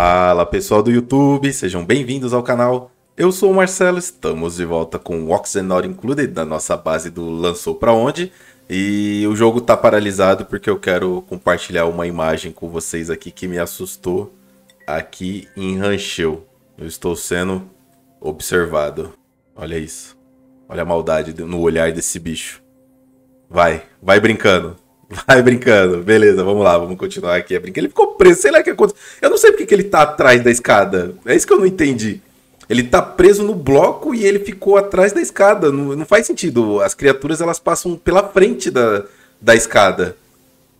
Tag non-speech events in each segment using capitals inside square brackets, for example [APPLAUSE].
Fala pessoal do YouTube, sejam bem-vindos ao canal. Eu sou o Marcelo, estamos de volta com o Oxenor Included na nossa base do Lançou Pra Onde. E o jogo tá paralisado porque eu quero compartilhar uma imagem com vocês aqui que me assustou aqui em Rancheu. Eu estou sendo observado. Olha isso. Olha a maldade no olhar desse bicho. Vai, vai brincando. [LAUGHS] Vai brincando. Beleza, vamos lá, vamos continuar aqui a brincar. Ele ficou preso, sei lá o que aconteceu. Eu não sei porque que ele tá atrás da escada. É isso que eu não entendi. Ele tá preso no bloco e ele ficou atrás da escada. Não, não faz sentido. As criaturas elas passam pela frente da, da escada.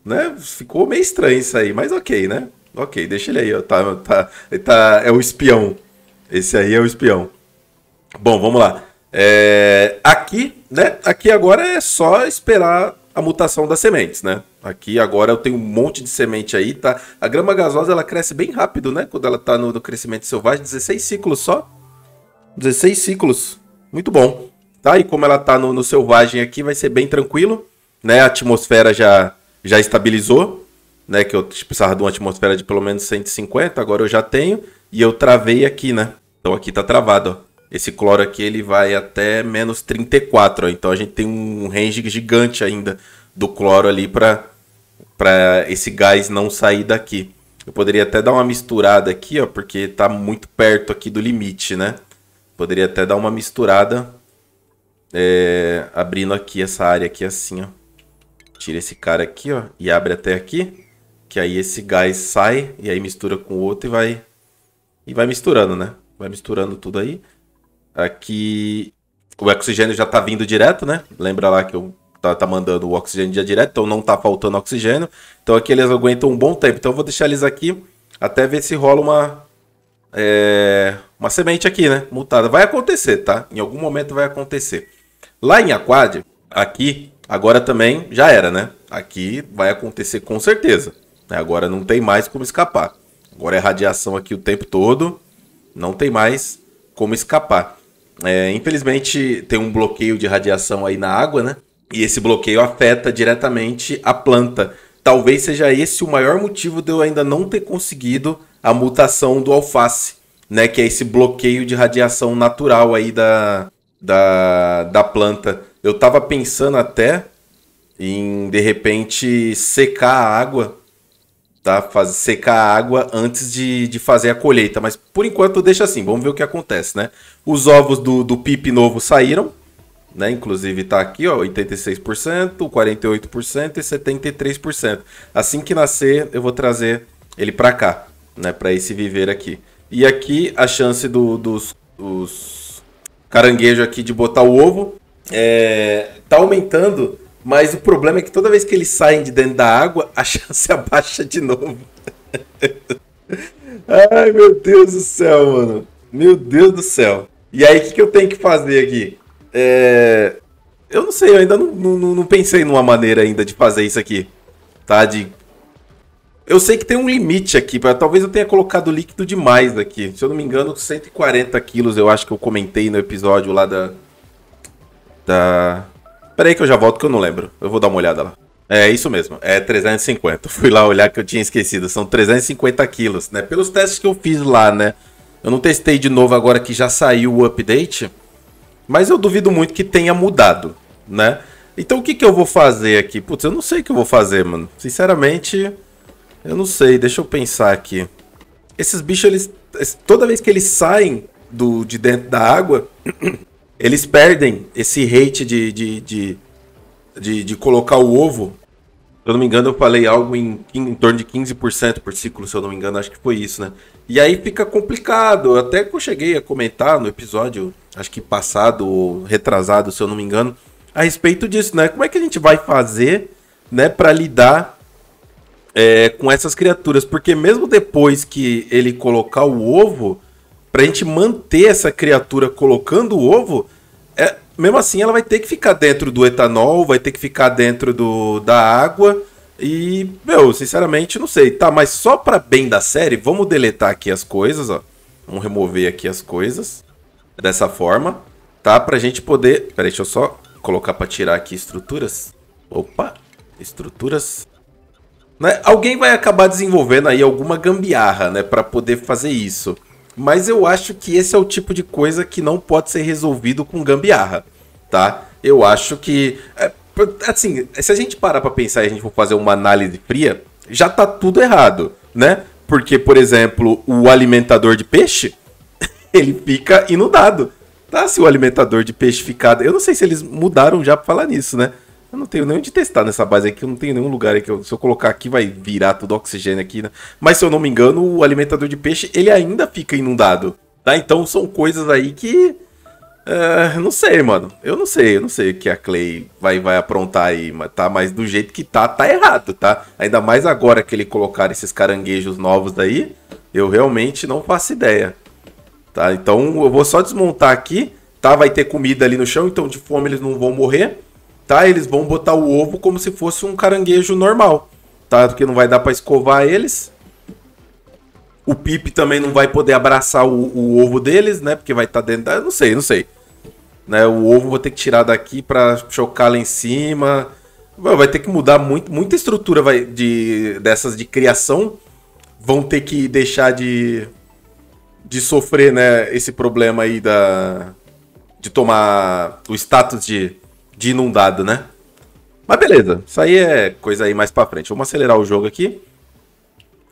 Né? Ficou meio estranho isso aí, mas ok, né? Ok, deixa ele aí, ó. Tá, tá, tá, é o espião. Esse aí é o espião. Bom, vamos lá. É, aqui, né? Aqui agora é só esperar a mutação das sementes, né? Aqui agora eu tenho um monte de semente aí, tá? A grama gasosa ela cresce bem rápido, né? Quando ela tá no, no crescimento selvagem, 16 ciclos só. 16 ciclos. Muito bom. Tá? E como ela tá no, no selvagem aqui, vai ser bem tranquilo, né? A atmosfera já já estabilizou, né? Que eu precisava de uma atmosfera de pelo menos 150, agora eu já tenho e eu travei aqui, né? Então aqui tá travado, ó. Esse cloro aqui ele vai até menos 34, ó. então a gente tem um range gigante ainda do cloro ali para esse gás não sair daqui. Eu poderia até dar uma misturada aqui, ó, porque está muito perto aqui do limite, né? Poderia até dar uma misturada é, abrindo aqui essa área aqui assim, ó. Tira esse cara aqui, ó, e abre até aqui, que aí esse gás sai e aí mistura com o outro e vai e vai misturando, né? Vai misturando tudo aí. Aqui o oxigênio já está vindo direto, né? Lembra lá que eu tá, tá mandando o oxigênio já direto, então não tá faltando oxigênio. Então aqui eles aguentam um bom tempo. Então eu vou deixar eles aqui até ver se rola uma, é, uma semente aqui, né? Mutada. Vai acontecer, tá? Em algum momento vai acontecer. Lá em Aquade aqui, agora também já era, né? Aqui vai acontecer com certeza. Né? Agora não tem mais como escapar. Agora é radiação aqui o tempo todo. Não tem mais como escapar. É, infelizmente tem um bloqueio de radiação aí na água, né? E esse bloqueio afeta diretamente a planta. Talvez seja esse o maior motivo de eu ainda não ter conseguido a mutação do alface, né? Que é esse bloqueio de radiação natural aí da, da, da planta. Eu estava pensando até em, de repente, secar a água, tá? Faz, secar a água antes de, de fazer a colheita. Mas, por enquanto, deixa assim. Vamos ver o que acontece, né? Os ovos do, do pipe novo saíram né? Inclusive está aqui, ó, 86%, 48% e 73%. Assim que nascer, eu vou trazer ele para cá, né? Para esse viver aqui. E aqui a chance do, dos, dos caranguejos aqui de botar o ovo é, tá aumentando, mas o problema é que toda vez que eles saem de dentro da água, a [LAUGHS] chance abaixa de novo. [LAUGHS] Ai, meu Deus do céu, mano. Meu Deus do céu. E aí, o que, que eu tenho que fazer aqui? É... Eu não sei, eu ainda não, não, não, pensei numa maneira ainda de fazer isso aqui. Tá? De... Eu sei que tem um limite aqui, pra... talvez eu tenha colocado líquido demais aqui. Se eu não me engano, 140 quilos eu acho que eu comentei no episódio lá da. Da. Peraí aí que eu já volto que eu não lembro. Eu vou dar uma olhada lá. É isso mesmo, é 350. [LAUGHS] Fui lá olhar que eu tinha esquecido. São 350 quilos, né? Pelos testes que eu fiz lá, né? Eu não testei de novo agora que já saiu o update. Mas eu duvido muito que tenha mudado, né? Então o que, que eu vou fazer aqui? Putz, eu não sei o que eu vou fazer, mano. Sinceramente, eu não sei. Deixa eu pensar aqui. Esses bichos, eles. Toda vez que eles saem do, de dentro da água, [CLEARS THROAT] eles perdem esse hate de, de, de, de, de colocar o ovo eu não me engano, eu falei algo em, em, em torno de 15% por ciclo, se eu não me engano, acho que foi isso, né? E aí fica complicado. Até que eu cheguei a comentar no episódio, acho que passado, retrasado, se eu não me engano, a respeito disso, né? Como é que a gente vai fazer, né, para lidar é, com essas criaturas? Porque mesmo depois que ele colocar o ovo, pra gente manter essa criatura colocando o ovo, mesmo assim ela vai ter que ficar dentro do etanol, vai ter que ficar dentro do, da água. E, meu, sinceramente, não sei. Tá, mas só pra bem da série, vamos deletar aqui as coisas, ó. Vamos remover aqui as coisas. Dessa forma, tá? Pra gente poder... Peraí, deixa eu só colocar pra tirar aqui estruturas. Opa, estruturas. Né? Alguém vai acabar desenvolvendo aí alguma gambiarra, né? Pra poder fazer isso. Mas eu acho que esse é o tipo de coisa que não pode ser resolvido com gambiarra, tá? Eu acho que. É, assim, se a gente parar pra pensar e a gente for fazer uma análise fria, já tá tudo errado, né? Porque, por exemplo, o alimentador de peixe, [LAUGHS] ele fica inundado. Tá? Se o alimentador de peixe ficar. Eu não sei se eles mudaram já pra falar nisso, né? Eu não tenho nem onde testar nessa base aqui, eu não tenho nenhum lugar aqui. Se eu colocar aqui, vai virar tudo oxigênio aqui, né? Mas se eu não me engano, o alimentador de peixe, ele ainda fica inundado. Tá? Então são coisas aí que. Eh, não sei, mano. Eu não sei, eu não sei o que a Clay vai, vai aprontar aí, tá? Mas do jeito que tá, tá errado, tá? Ainda mais agora que ele colocar esses caranguejos novos daí, eu realmente não faço ideia. Tá? Então eu vou só desmontar aqui, tá? Vai ter comida ali no chão, então de fome eles não vão morrer tá? Eles vão botar o ovo como se fosse um caranguejo normal, tá? Porque não vai dar para escovar eles. O Pipe também não vai poder abraçar o, o ovo deles, né? Porque vai estar tá dentro da... Não sei, não sei. Né? O ovo vou ter que tirar daqui para chocar lá em cima. Vai ter que mudar muito, muita estrutura vai, de, dessas de criação. Vão ter que deixar de, de sofrer né, esse problema aí da, de tomar o status de de inundado, né? Mas beleza, isso aí é coisa aí mais para frente. Vamos acelerar o jogo aqui,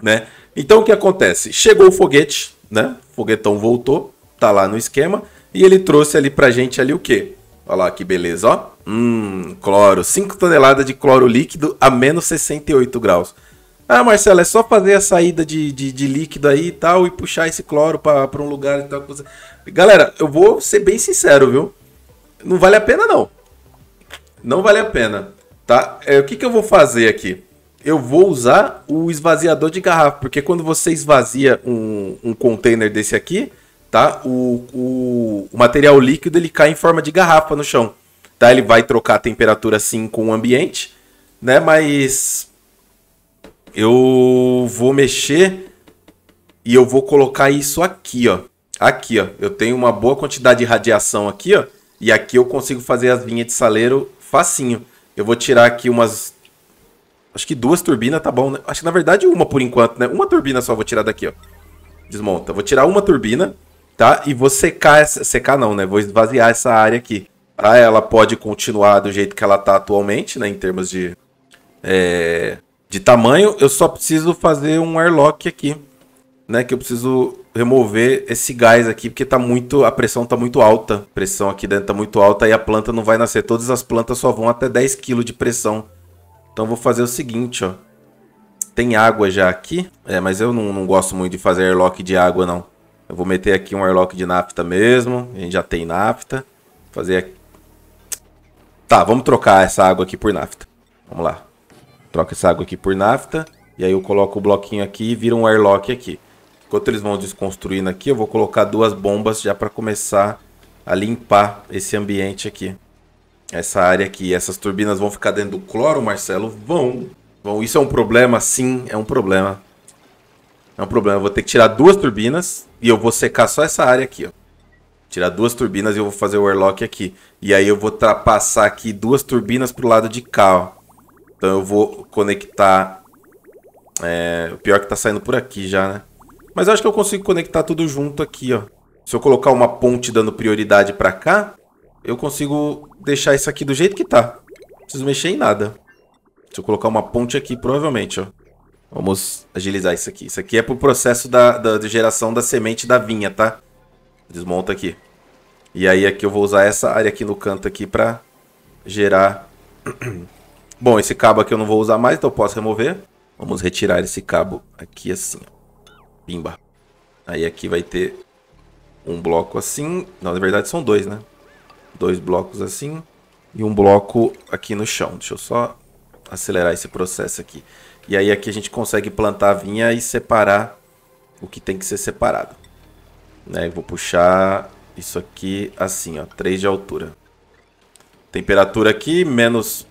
né? Então o que acontece? Chegou o foguete, né? O foguetão voltou, tá lá no esquema e ele trouxe ali pra gente ali o quê? Olha lá que beleza, ó. Hum, cloro, 5 toneladas de cloro líquido a menos 68 graus. Ah, Marcelo, é só fazer a saída de, de, de líquido aí e tal e puxar esse cloro para um lugar e tal. Coisa. Galera, eu vou ser bem sincero, viu? Não vale a pena não. Não vale a pena, tá? É, o que, que eu vou fazer aqui? Eu vou usar o esvaziador de garrafa, porque quando você esvazia um, um container desse aqui, tá? O, o, o, material líquido ele cai em forma de garrafa no chão, tá? Ele vai trocar a temperatura sim com o ambiente, né? Mas eu vou mexer e eu vou colocar isso aqui, ó. Aqui, ó. Eu tenho uma boa quantidade de radiação aqui, ó. E aqui eu consigo fazer as vinhas de saleiro Facinho. Eu vou tirar aqui umas. Acho que duas turbinas tá bom, né? Acho que na verdade uma por enquanto, né? Uma turbina só vou tirar daqui, ó. Desmonta. Vou tirar uma turbina, tá? E vou secar essa. Secar não, né? Vou esvaziar essa área aqui. Tá? Ela pode continuar do jeito que ela tá atualmente, né? Em termos de. É... De tamanho. Eu só preciso fazer um airlock aqui. Né? Que eu preciso remover esse gás aqui, porque tá muito. A pressão tá muito alta. A pressão aqui dentro tá muito alta e a planta não vai nascer. Todas as plantas só vão até 10 kg de pressão. Então vou fazer o seguinte, ó. Tem água já aqui. É, mas eu não, não gosto muito de fazer airlock de água, não. Eu vou meter aqui um airlock de nafta mesmo. A gente já tem nafta. Fazer aqui. Tá, vamos trocar essa água aqui por nafta. Vamos lá. Troca essa água aqui por nafta. E aí eu coloco o bloquinho aqui e vira um airlock aqui. Enquanto eles vão desconstruindo aqui, eu vou colocar duas bombas já para começar a limpar esse ambiente aqui. Essa área aqui. Essas turbinas vão ficar dentro do cloro, Marcelo? Vão. Vão. Isso é um problema? Sim, é um problema. É um problema. Eu vou ter que tirar duas turbinas e eu vou secar só essa área aqui, ó. Tirar duas turbinas e eu vou fazer o airlock aqui. E aí eu vou passar aqui duas turbinas pro lado de cá, ó. Então eu vou conectar... É... O pior é que tá saindo por aqui já, né? Mas acho que eu consigo conectar tudo junto aqui, ó. Se eu colocar uma ponte dando prioridade pra cá, eu consigo deixar isso aqui do jeito que tá. Não preciso mexer em nada. Se eu colocar uma ponte aqui, provavelmente, ó. Vamos agilizar isso aqui. Isso aqui é pro processo da, da, geração da semente da vinha, tá? Desmonta aqui. E aí aqui eu vou usar essa área aqui no canto aqui pra gerar... [CLEARS THROAT] Bom, esse cabo aqui eu não vou usar mais, então eu posso remover. Vamos retirar esse cabo aqui assim, ó. Pimba. Aí aqui vai ter um bloco assim. Não, na verdade são dois, né? Dois blocos assim e um bloco aqui no chão. Deixa eu só acelerar esse processo aqui. E aí aqui a gente consegue plantar a vinha e separar o que tem que ser separado. Né? Eu vou puxar isso aqui assim, ó, 3 de altura. Temperatura aqui, menos...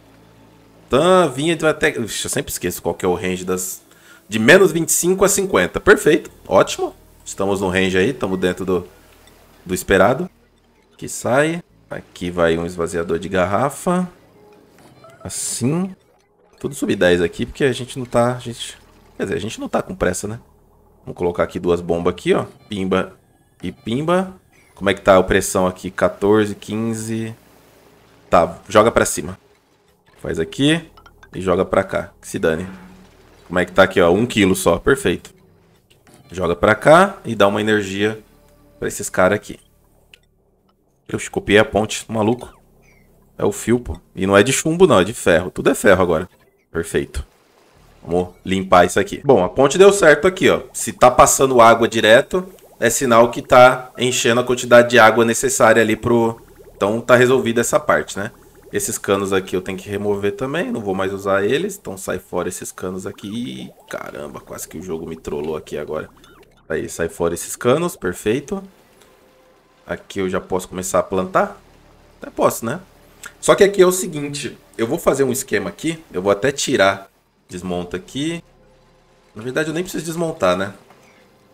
Tan, vinha... Então até... Ixi, eu sempre esqueço qual que é o range das, de menos 25 a 50. Perfeito, ótimo. Estamos no range aí, estamos dentro do, do esperado. Aqui sai. Aqui vai um esvaziador de garrafa. Assim. Tudo sub 10 aqui, porque a gente não tá... A gente... Quer dizer, a gente não tá com pressa, né? Vamos colocar aqui duas bombas aqui, ó. Pimba e pimba. Como é que tá a pressão aqui? 14, 15... Tá, joga pra cima. Faz aqui e joga pra cá. Que se dane. Como é que tá aqui, ó? Um quilo só, perfeito. Joga pra cá e dá uma energia pra esses caras aqui. Eu copiei a ponte, maluco. É o fio, pô. E não é de chumbo, não. É de ferro. Tudo é ferro agora. Perfeito. Vamos limpar isso aqui. Bom, a ponte deu certo aqui, ó. Se tá passando água direto, é sinal que tá enchendo a quantidade de água necessária ali pro... Então tá resolvida essa parte, né? Esses canos aqui eu tenho que remover também, não vou mais usar eles. Então sai fora esses canos aqui. Caramba, quase que o jogo me trollou aqui agora. Aí, sai fora esses canos, perfeito. Aqui eu já posso começar a plantar? Até posso, né? Só que aqui é o seguinte, eu vou fazer um esquema aqui. Eu vou até tirar. Desmonta aqui. Na verdade eu nem preciso desmontar, né?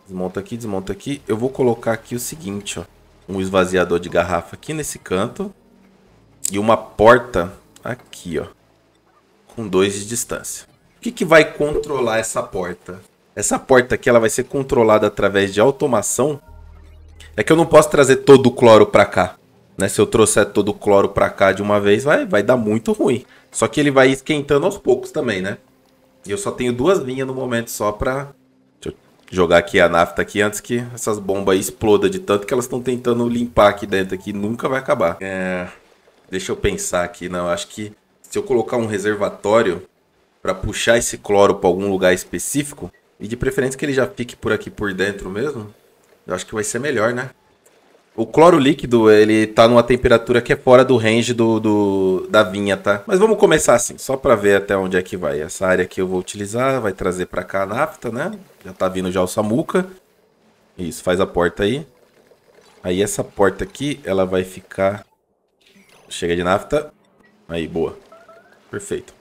Desmonta aqui, desmonta aqui. Eu vou colocar aqui o seguinte, ó. Um esvaziador de garrafa aqui nesse canto e uma porta aqui, ó, com dois de distância. O que, que vai controlar essa porta? Essa porta aqui ela vai ser controlada através de automação. É que eu não posso trazer todo o cloro para cá. Né? Se eu trouxer todo o cloro para cá de uma vez, vai, vai dar muito ruim. Só que ele vai esquentando aos poucos também, né? E eu só tenho duas linhas no momento só pra... Deixa eu jogar aqui a nafta aqui antes que essas bombas explodam de tanto que elas estão tentando limpar aqui dentro aqui. Nunca vai acabar. É... Deixa eu pensar aqui, não. Acho que se eu colocar um reservatório para puxar esse cloro para algum lugar específico, e de preferência que ele já fique por aqui por dentro mesmo, eu acho que vai ser melhor, né? O cloro líquido, ele tá numa temperatura que é fora do range do, do da vinha, tá? Mas vamos começar assim, só para ver até onde é que vai. Essa área aqui eu vou utilizar, vai trazer para cá a nafta, né? Já tá vindo já o samuca. Isso, faz a porta aí. Aí essa porta aqui, ela vai ficar Chega de nafta. Aí, boa. Perfeito.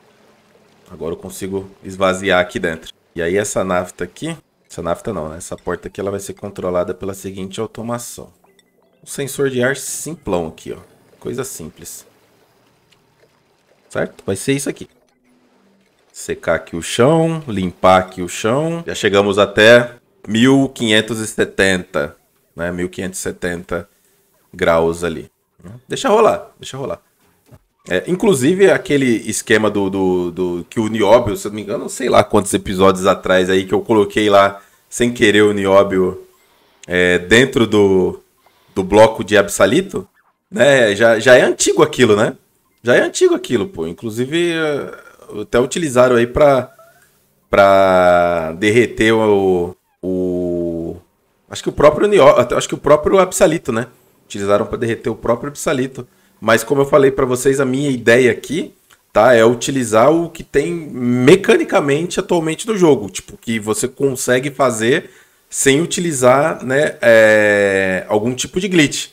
Agora eu consigo esvaziar aqui dentro. E aí essa nafta aqui... Essa nafta não, né? Essa porta aqui ela vai ser controlada pela seguinte automação. Um sensor de ar simplão aqui, ó. Coisa simples. Certo? Vai ser isso aqui. Secar aqui o chão, limpar aqui o chão. Já chegamos até 1570, né? 1570 graus ali. Deixa rolar, deixa rolar. É, inclusive aquele esquema do, do, do que o Nióbio, se eu não me engano, sei lá quantos episódios atrás aí que eu coloquei lá sem querer o Nióbio é, dentro do, do bloco de Absalito, né? Já, já é antigo aquilo, né? Já é antigo aquilo, pô. Inclusive é, até utilizaram aí para para derreter o, o acho que o próprio Nióbio, acho que o próprio Absalito, né? utilizaram para derreter o próprio psalito. Mas como eu falei para vocês, a minha ideia aqui, tá, é utilizar o que tem mecanicamente atualmente no jogo, tipo que você consegue fazer sem utilizar, né, é, algum tipo de glitch,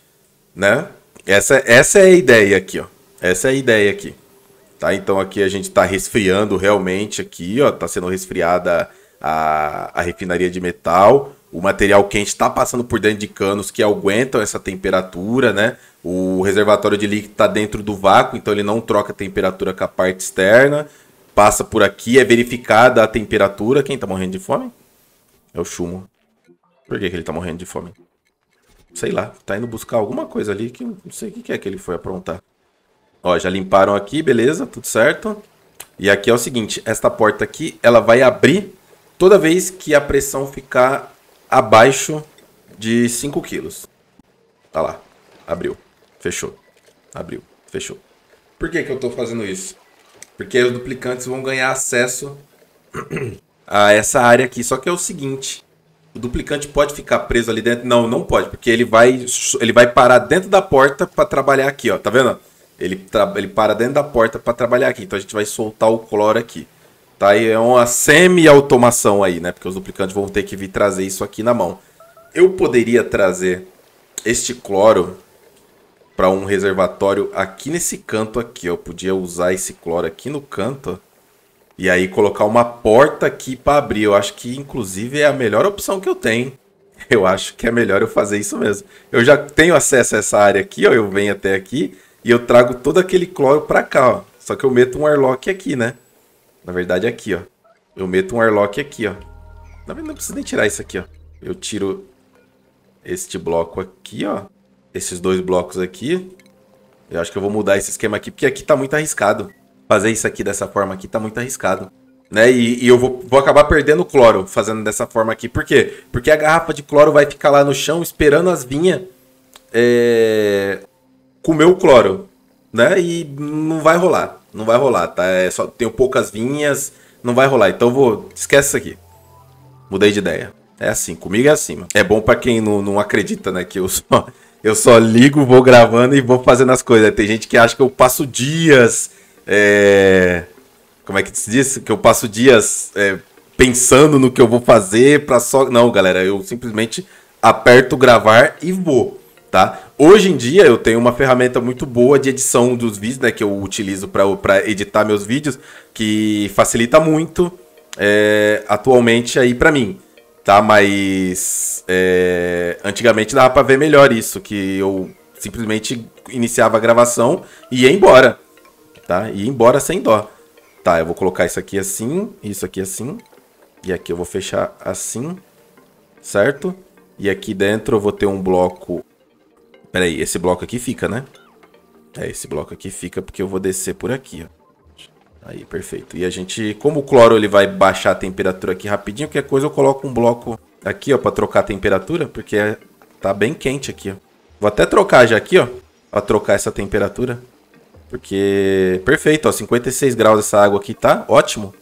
né? Essa, essa é a ideia aqui, ó. Essa é a ideia aqui. Tá? Então aqui a gente está resfriando realmente aqui, ó, está sendo resfriada a, a refinaria de metal o material quente está passando por dentro de canos que aguentam essa temperatura, né? O reservatório de líquido está dentro do vácuo, então ele não troca a temperatura com a parte externa. Passa por aqui, é verificada a temperatura. Quem está morrendo de fome? É o Chumo. Por que, que ele está morrendo de fome? Sei lá, está indo buscar alguma coisa ali que não sei o que é que ele foi aprontar. Ó, já limparam aqui, beleza, tudo certo. E aqui é o seguinte, esta porta aqui, ela vai abrir toda vez que a pressão ficar abaixo de 5 quilos. Tá lá. Abriu. Fechou. Abriu. Fechou. Por que, que eu estou fazendo isso? Porque os duplicantes vão ganhar acesso [CLEARS THROAT] a essa área aqui. Só que é o seguinte. O duplicante pode ficar preso ali dentro? Não, não pode, porque ele vai, ele vai parar dentro da porta para trabalhar aqui, ó. Tá vendo? Ele, ele para dentro da porta para trabalhar aqui. Então a gente vai soltar o cloro aqui. Tá? aí é uma semi-automação aí, né? Porque os duplicantes vão ter que vir trazer isso aqui na mão. Eu poderia trazer este cloro para um reservatório aqui nesse canto aqui. Ó. Eu podia usar esse cloro aqui no canto. E aí colocar uma porta aqui para abrir. Eu acho que, inclusive, é a melhor opção que eu tenho. [LAUGHS] Eu acho que é melhor eu fazer isso mesmo. Eu já tenho acesso a essa área aqui, ó. Eu venho até aqui e eu trago todo aquele cloro para cá, ó. Só que eu meto um airlock aqui, né? Na verdade, aqui, ó. Eu meto um airlock aqui, ó. Na verdade, não precisa nem tirar isso aqui, ó. Eu tiro este bloco aqui, ó. Esses dois blocos aqui. Eu acho que eu vou mudar esse esquema aqui, porque aqui tá muito arriscado. Fazer isso aqui dessa forma aqui tá muito arriscado. Né? E, e eu vou, vou acabar perdendo o cloro fazendo dessa forma aqui. Por quê? Porque a garrafa de cloro vai ficar lá no chão esperando as vinhas é... comer o cloro. Né? E não vai rolar. Não vai rolar, tá? É só tenho poucas vinhas, não vai rolar. Então vou. Esquece isso aqui. Mudei de ideia. É assim, comigo é assim. Mano. É bom para quem não, não acredita, né? Que eu só, eu só ligo, vou gravando e vou fazendo as coisas. Tem gente que acha que eu passo dias. É... Como é que se diz? Que eu passo dias é, pensando no que eu vou fazer para só. Não, galera, eu simplesmente aperto gravar e vou tá? Hoje em dia eu tenho uma ferramenta muito boa de edição dos vídeos, né, que eu utilizo para editar meus vídeos, que facilita muito é, atualmente aí para mim, tá? Mas é, antigamente dava para ver melhor isso, que eu simplesmente iniciava a gravação e ia embora, tá? E ia embora sem dó. Tá, eu vou colocar isso aqui assim, isso aqui assim, e aqui eu vou fechar assim, certo? E aqui dentro eu vou ter um bloco Pera aí, esse bloco aqui fica, né? É, esse bloco aqui fica porque eu vou descer por aqui, ó. Aí, perfeito. E a gente, como o cloro ele vai baixar a temperatura aqui rapidinho, qualquer coisa eu coloco um bloco aqui, ó, pra trocar a temperatura, porque é, tá bem quente aqui, ó. Vou até trocar já aqui, ó, pra trocar essa temperatura. Porque, perfeito, ó, 56 graus essa água aqui tá ótimo.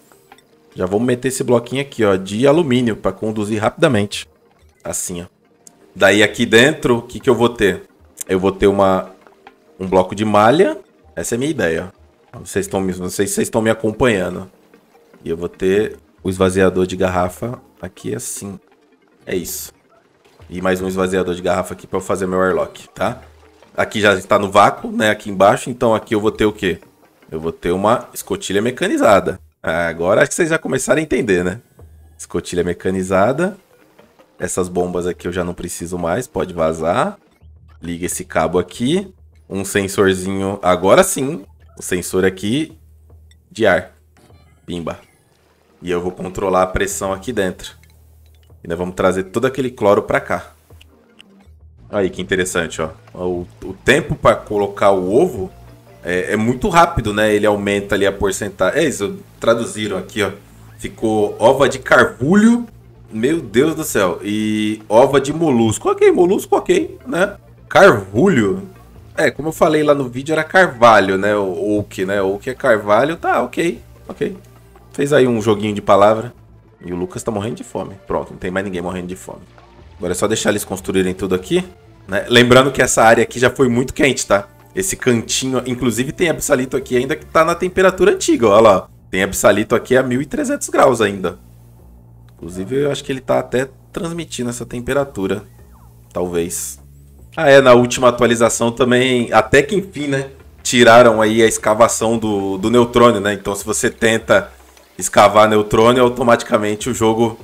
Já vou meter esse bloquinho aqui, ó, de alumínio pra conduzir rapidamente. Assim, ó. Daí aqui dentro, o que que eu vou ter? eu vou ter uma, um bloco de malha. Essa é a minha ideia. Vocês estão, não sei se vocês estão me acompanhando. E eu vou ter o esvaziador de garrafa aqui assim. É isso. E mais um esvaziador de garrafa aqui para eu fazer meu airlock, tá? Aqui já está no vácuo, né? Aqui embaixo. Então aqui eu vou ter o quê? Eu vou ter uma escotilha mecanizada. Agora acho que vocês já começaram a entender, né? Escotilha mecanizada. Essas bombas aqui eu já não preciso mais, pode vazar liga esse cabo aqui, um sensorzinho, agora sim, o sensor aqui de ar. Pimba. E eu vou controlar a pressão aqui dentro. E nós vamos trazer todo aquele cloro para cá. Aí que interessante, ó. O, o tempo para colocar o ovo é, é, muito rápido, né? Ele aumenta ali a porcentagem. É isso, traduziram aqui, ó. Ficou ova de carvalho meu Deus do céu. E ova de molusco. Ok, molusco, ok, né? Carvalho? É, como eu falei lá no vídeo, era carvalho, né? O Oak, né? O Oak é carvalho. Tá, ok. Ok. Fez aí um joguinho de palavra. E o Lucas tá morrendo de fome. Pronto, não tem mais ninguém morrendo de fome. Agora é só deixar eles construírem tudo aqui. Né? Lembrando que essa área aqui já foi muito quente, tá? Esse cantinho, inclusive tem absalito aqui ainda que tá na temperatura antiga, olha lá. Tem absalito aqui a 1300 graus ainda. Inclusive eu acho que ele tá até transmitindo essa temperatura. Talvez. Ah, é, na última atualização também, até que enfim, né? Tiraram aí a escavação do, do neutrônio, né? Então se você tenta escavar neutrônio, automaticamente o jogo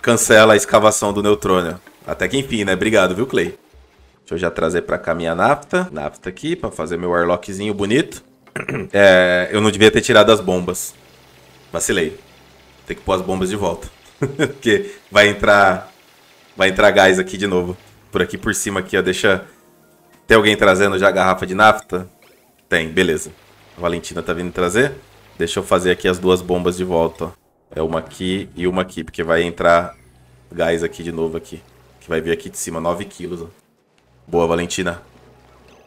cancela a escavação do neutrônio. Até que enfim, né? Obrigado, viu, Clay? Deixa eu já trazer pra cá minha nafta. Nafta aqui, pra fazer meu airlockzinho bonito. [CLEARS THROAT] É, eu não devia ter tirado as bombas. Vacilei. Tem que pôr as bombas de volta. [LAUGHS] Porque vai entrar... Vai entrar gás aqui de novo por aqui por cima aqui, ó. Deixa. Tem alguém trazendo já a garrafa de nafta? Tem, beleza. A Valentina tá vindo trazer. Deixa eu fazer aqui as duas bombas de volta, ó. É uma aqui e uma aqui, porque vai entrar gás aqui de novo aqui. Que vai vir aqui de cima, 9 quilos, ó. Boa, Valentina.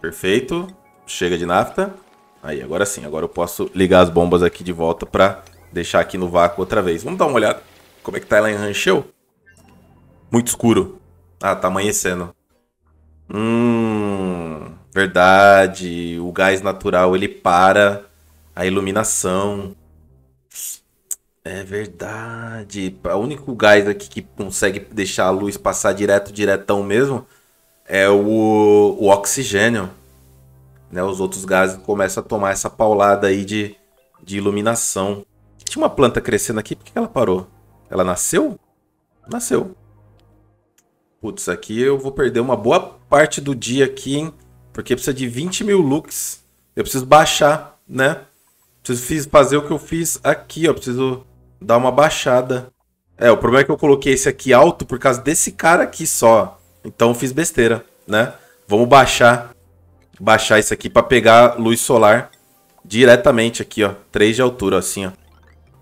Perfeito. Chega de nafta. Aí, agora sim. Agora eu posso ligar as bombas aqui de volta pra deixar aqui no vácuo outra vez. Vamos dar uma olhada. Como é que tá ela em Rancho Muito escuro. Ah, tá amanhecendo. Hum, verdade. O gás natural ele para a iluminação. É verdade. O único gás aqui que consegue deixar a luz passar direto, diretão mesmo, é o, o oxigênio. Né? Os outros gases começam a tomar essa paulada aí de, de iluminação. Tinha uma planta crescendo aqui, por que ela parou? Ela nasceu? Nasceu putz, aqui eu vou perder uma boa parte do dia aqui, hein? Porque precisa de 20 mil looks. Eu preciso baixar, né? Preciso fazer o que eu fiz aqui, ó. Preciso dar uma baixada. É, o problema é que eu coloquei esse aqui alto por causa desse cara aqui só. Então eu fiz besteira, né? Vamos baixar. Baixar isso aqui para pegar luz solar diretamente aqui, ó. 3 de altura, assim, ó.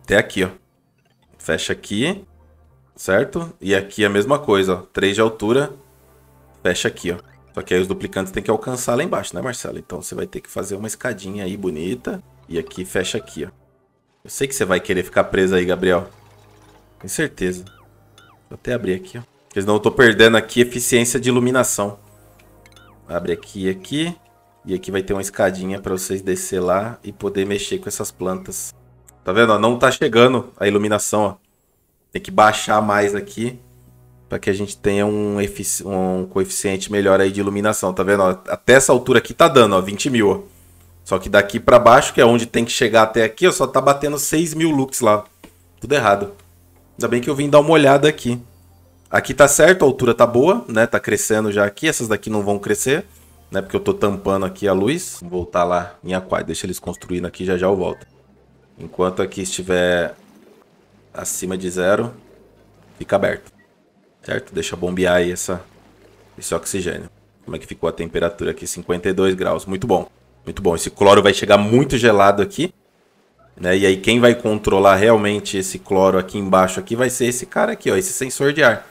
Até aqui, ó. Fecha aqui certo? E aqui é a mesma coisa, ó. 3 de altura, fecha aqui, ó. Só que aí os duplicantes tem que alcançar lá embaixo, né, Marcelo? Então você vai ter que fazer uma escadinha aí bonita. E aqui fecha aqui, ó. Eu sei que você vai querer ficar preso aí, Gabriel. Com certeza. Vou até abrir aqui, ó. Porque senão eu tô perdendo aqui eficiência de iluminação. Abre aqui e aqui. E aqui vai ter uma escadinha pra vocês descer lá e poder mexer com essas plantas. Tá vendo? Ó? Não tá chegando a iluminação, ó. Tem que baixar mais aqui para que a gente tenha um, um, coeficiente melhor aí de iluminação, tá vendo? Ó, até essa altura aqui tá dando, ó, 20 mil, ó. Só que daqui para baixo, que é onde tem que chegar até aqui, ó, só tá batendo 6 mil lux lá. Tudo errado. Ainda bem que eu vim dar uma olhada aqui. Aqui tá certo, a altura tá boa, né? Tá crescendo já aqui, essas daqui não vão crescer, né? Porque eu tô tampando aqui a luz. Vou voltar lá em aquário, deixa eles construindo aqui, já já eu volto. Enquanto aqui estiver acima de zero, fica aberto. Certo? Deixa bombear aí essa, esse oxigênio. Como é que ficou a temperatura aqui? 52 graus. Muito bom. Muito bom. Esse cloro vai chegar muito gelado aqui. Né? E aí quem vai controlar realmente esse cloro aqui embaixo aqui vai ser esse cara aqui, ó, esse sensor de ar.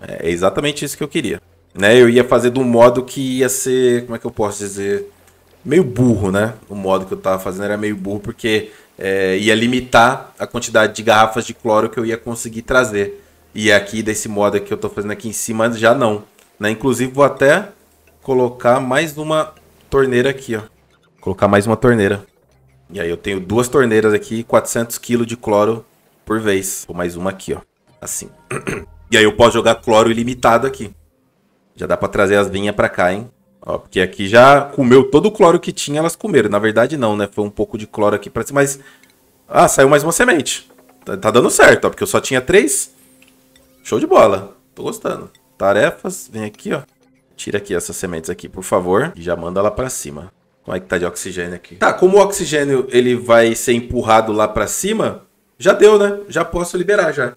É, é exatamente isso que eu queria. Né? Eu ia fazer de um modo que ia ser, como é que eu posso dizer, meio burro, né? O modo que eu tava fazendo era meio burro porque é, ia limitar a quantidade de garrafas de cloro que eu ia conseguir trazer. E é aqui, desse modo que eu estou fazendo aqui em cima, já não. Né? Inclusive, vou até colocar mais uma torneira aqui, ó. Colocar mais uma torneira. E aí eu tenho duas torneiras aqui 400 kg de cloro por vez. Vou mais uma aqui, ó. Assim. [CLEARS THROAT] E aí eu posso jogar cloro ilimitado aqui. Já dá para trazer as vinhas para cá, hein? Ó, porque aqui já comeu todo o cloro que tinha, elas comeram. Na verdade, não, né? Foi um pouco de cloro aqui pra cima, mas. Ah, saiu mais uma semente. Tá, tá dando certo, ó, porque eu só tinha três. Show de bola. Tô gostando. Tarefas, vem aqui, ó. Tira aqui essas sementes aqui, por favor. E já manda lá pra cima. Como é que tá de oxigênio aqui? Tá, como o oxigênio ele vai ser empurrado lá pra cima, já deu, né? Já posso liberar, já.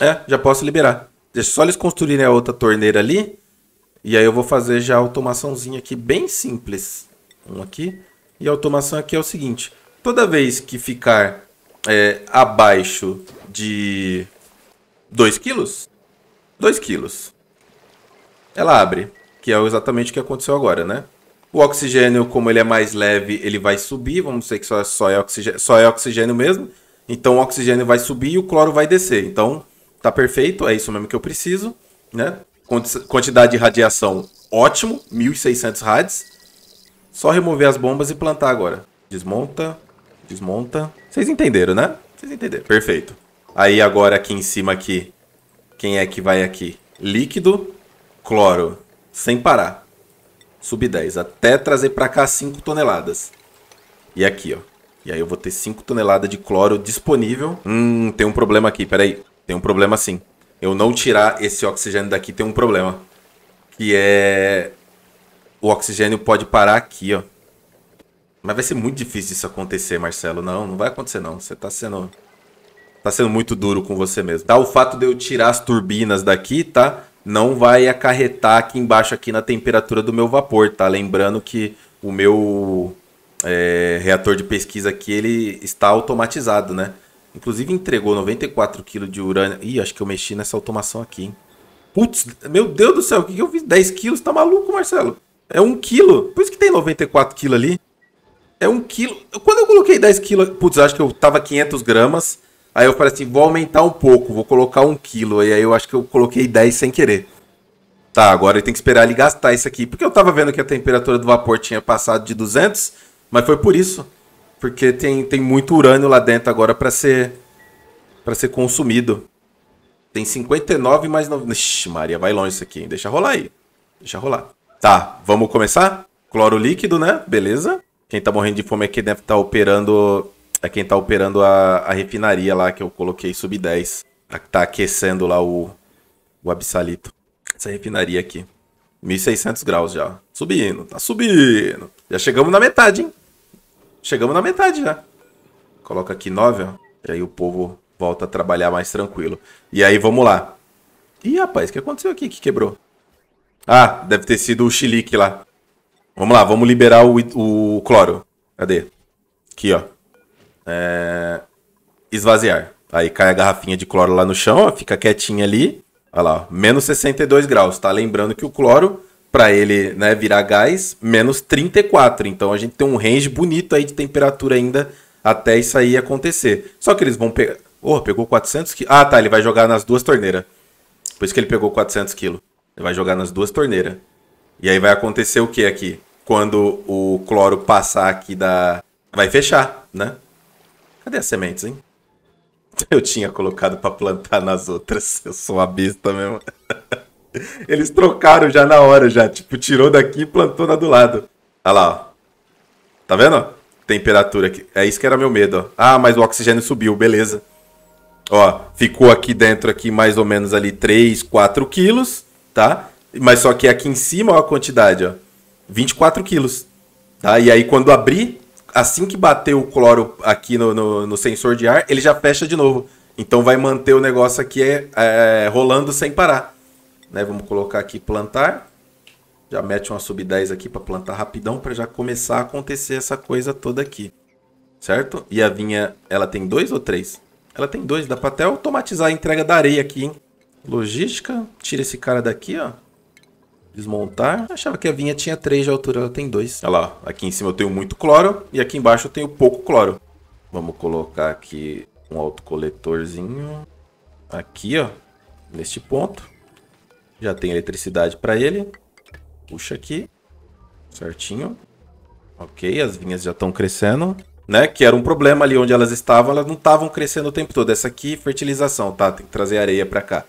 É, já posso liberar. Deixa só eles construírem a outra torneira ali. E aí eu vou fazer já a automaçãozinha aqui bem simples. Um aqui. E a automação aqui é o seguinte. Toda vez que ficar é, abaixo de 2 quilos, 2 quilos, ela abre. Que é exatamente o que aconteceu agora, né? O oxigênio, como ele é mais leve, ele vai subir. Vamos dizer que só, só, é, oxigênio, só é oxigênio mesmo. Então o oxigênio vai subir e o cloro vai descer. Então tá perfeito, é isso mesmo que eu preciso, né? quantidade de radiação ótimo, 1600 rads. Só remover as bombas e plantar agora. Desmonta, desmonta. Vocês entenderam, né? Vocês entenderam. Perfeito. Aí agora aqui em cima aqui, quem é que vai aqui? Líquido, cloro, sem parar. Sub 10, até trazer para cá 5 toneladas. E aqui, ó. E aí eu vou ter 5 toneladas de cloro disponível. Hum, tem um problema aqui, peraí. Tem um problema sim eu não tirar esse oxigênio daqui tem um problema. Que é. O oxigênio pode parar aqui, ó. Mas vai ser muito difícil isso acontecer, Marcelo. Não, não vai acontecer, não. Você tá sendo. Tá sendo muito duro com você mesmo. Tá, o fato de eu tirar as turbinas daqui, tá? Não vai acarretar aqui embaixo, aqui na temperatura do meu vapor, tá? Lembrando que o meu é, reator de pesquisa aqui, ele está automatizado, né? Inclusive entregou 94 kg de urânio. Ih, acho que eu mexi nessa automação aqui, hein? Putz, meu Deus do céu, o que eu fiz? 10 quilos? Tá maluco, Marcelo? É 1 quilo. Por isso que tem 94 quilos ali. É 1 quilo. Quando eu coloquei 10 quilos... Putz, acho que eu tava 500 gramas. Aí eu falei assim, vou aumentar um pouco, vou colocar 1 quilo. E aí eu acho que eu coloquei 10 sem querer. Tá, agora eu tenho que esperar ele gastar isso aqui. Porque eu tava vendo que a temperatura do vapor tinha passado de 200, mas foi por isso porque tem, tem muito urânio lá dentro agora para ser para ser consumido. Tem 59 mais 9. Ixi, Maria, vai longe isso aqui. Hein? Deixa rolar aí. Deixa rolar. Tá, vamos começar? Cloro líquido, né? Beleza. Quem tá morrendo de fome aqui deve estar tá operando. É quem tá operando a, a refinaria lá que eu coloquei sub 10. Tá, tá aquecendo lá o, o absalito. Essa refinaria aqui. 1600 graus já. Subindo, tá subindo. Já chegamos na metade, hein? Chegamos na metade já. Coloca aqui 9, ó. E aí o povo volta a trabalhar mais tranquilo. E aí, vamos lá. Ih, rapaz, o que aconteceu aqui que quebrou? Ah, deve ter sido o xilique lá. Vamos lá, vamos liberar o, o cloro. Cadê? Aqui, ó. É... Esvaziar. Aí cai a garrafinha de cloro lá no chão, ó, fica quietinha ali. Olha lá, ó, menos 62 graus, tá? Lembrando que o cloro para ele né, virar gás, menos 34. Então a gente tem um range bonito aí de temperatura ainda até isso aí acontecer. Só que eles vão pegar. Oh, pegou 400 quilos. Ah, tá, ele vai jogar nas duas torneiras. Por isso que ele pegou 400 quilos. Ele vai jogar nas duas torneiras. E aí vai acontecer o que aqui? Quando o cloro passar aqui da. Vai fechar, né? Cadê as sementes, hein? [LAUGHS] Eu tinha colocado para plantar nas outras. [LAUGHS] Eu sou uma besta mesmo. Eles trocaram já na hora, já. Tipo, tirou daqui e plantou na do lado. Olha lá, ó. Tá vendo? Temperatura aqui. É isso que era meu medo, ó. Ah, mas o oxigênio subiu, beleza. Ó, ficou aqui dentro aqui mais ou menos ali 3, 4 quilos, tá? Mas só que aqui em cima, ó a quantidade, ó. 24 quilos, tá? E aí quando abrir, assim que bater o cloro aqui no, no, no sensor de ar, ele já fecha de novo. Então vai manter o negócio aqui é, é rolando sem parar. Né? Vamos colocar aqui plantar. Já mete uma sub 10 aqui para plantar rapidão para já começar a acontecer essa coisa toda aqui. Certo? E a vinha, ela tem dois ou três? Ela tem dois, dá para até automatizar a entrega da areia aqui, hein? Logística, tira esse cara daqui, ó. Desmontar. Eu achava que a vinha tinha três de altura, ela tem dois. Olha lá, aqui em cima eu tenho muito cloro e aqui embaixo eu tenho pouco cloro. Vamos colocar aqui um autocoletorzinho. Aqui, ó. Neste ponto. Já tem eletricidade para ele. Puxa aqui. Certinho. Ok, as vinhas já estão crescendo. Né? Que era um problema ali onde elas estavam, elas não estavam crescendo o tempo todo. Essa aqui, fertilização, tá? Tem que trazer areia para cá.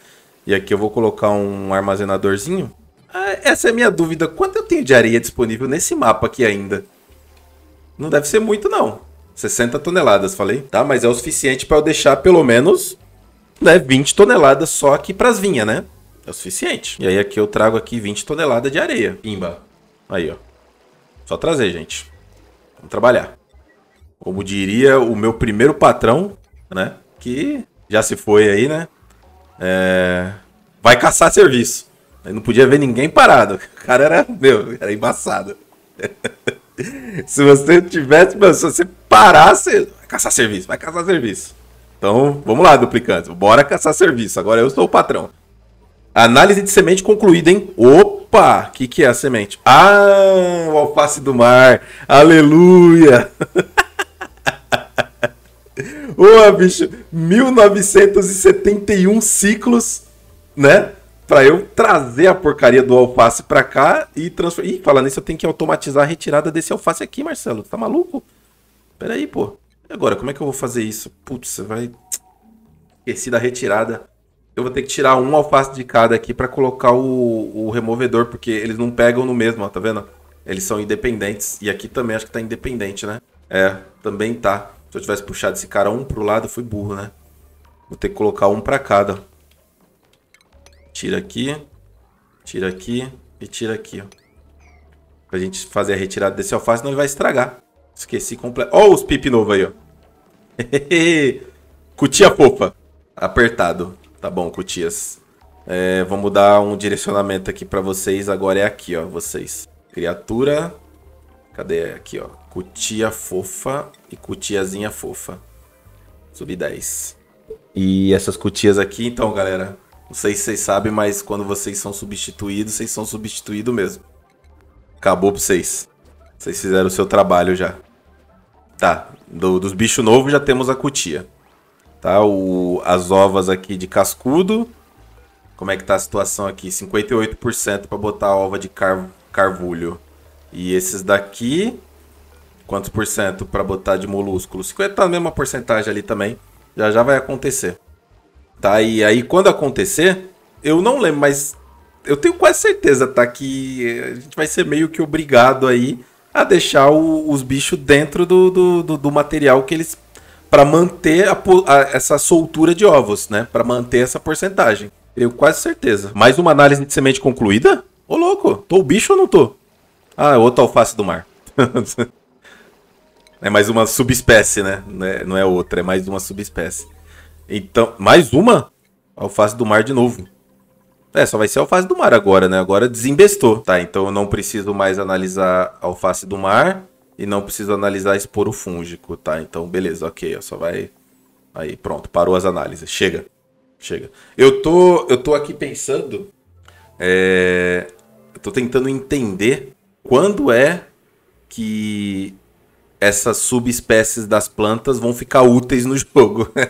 E aqui eu vou colocar um armazenadorzinho. Ah, essa é a minha dúvida. Quanto eu tenho de areia disponível nesse mapa aqui ainda? Não deve ser muito, não. 60 toneladas, falei. Tá, mas é o suficiente para eu deixar pelo menos né, 20 toneladas só aqui para as vinhas, né? É o suficiente. E aí aqui eu trago aqui 20 toneladas de areia. Pimba. Aí, ó. Só trazer, gente. Vamos trabalhar. Como diria o meu primeiro patrão, né? Que já se foi aí, né? É... Vai caçar serviço. Aí não podia ver ninguém parado. [LAUGHS] O cara era, meu, era embaçado. [LAUGHS] se você tivesse, meu, se você parasse, vai caçar serviço, vai caçar serviço. Então, vamos lá, duplicantes. Bora caçar serviço. Agora eu sou o patrão. Análise de semente concluída, hein? Opa! O que, que é a semente? Ah, o alface do mar. Aleluia! [LAUGHS] Ô, bicho, 1971 ciclos, né? Pra eu trazer a porcaria do alface pra cá e transformar. Ih, falando isso, eu tenho que automatizar a retirada desse alface aqui, Marcelo. Tá maluco? Pera aí, pô. E agora, como é que eu vou fazer isso? Putz, vai. Esqueci da retirada eu vou ter que tirar um alface de cada aqui para colocar o, o, removedor, porque eles não pegam no mesmo, ó, tá vendo? Eles são independentes. E aqui também acho que tá independente, né? É, também tá. Se eu tivesse puxado esse cara um pro lado, fui burro, né? Vou ter que colocar um pra cada. Tira aqui, tira aqui e tira aqui, ó. Pra gente fazer a retirada desse alface, senão ele vai estragar. Esqueci completo. Ó oh, os pip novo aí, ó. [LAUGHS] Cutia fofa. Apertado. Tá bom, Cutias. É, vamos dar um direcionamento aqui para vocês. Agora é aqui, ó, vocês. Criatura. Cadê? Aqui, ó. Cutia fofa e cutiazinha fofa. Sub 10. E essas cutias aqui, então, galera. Não sei se vocês sabem, mas quando vocês são substituídos, vocês são substituídos mesmo. Acabou pra vocês. Vocês fizeram o seu trabalho já. Tá. Do, dos bichos novos já temos a cutia. Tá? O, as ovas aqui de cascudo. Como é que tá a situação aqui? 58% para botar a ova de car, carvulho. E esses daqui, quantos por cento para botar de molúsculo? 50 a mesma porcentagem ali também. Já já vai acontecer. Tá? E aí quando acontecer, eu não lembro, mas eu tenho quase certeza, tá? Que a gente vai ser meio que obrigado aí a deixar o, os bichos dentro do, do, do, do material que eles para manter a, a, essa soltura de ovos, né? Para manter essa porcentagem. Tenho quase certeza. Mais uma análise de semente concluída? Ô louco, tô o bicho ou não tô? Ah, é outra alface do mar. [LAUGHS] é mais uma subespécie, né? É, não é outra, é mais uma subespécie. Então, mais uma? Alface do mar de novo. É, só vai ser alface do mar agora, né? Agora desembestou. Tá, então eu não preciso mais analisar alface do mar e não preciso analisar esporo fúngico, tá? Então, beleza, ok, ó, só vai. Aí, pronto, parou as análises. Chega. Chega. Eu tô, eu tô aqui pensando. É, eu tô tentando entender quando é que essas subespécies das plantas vão ficar úteis no jogo. [LAUGHS]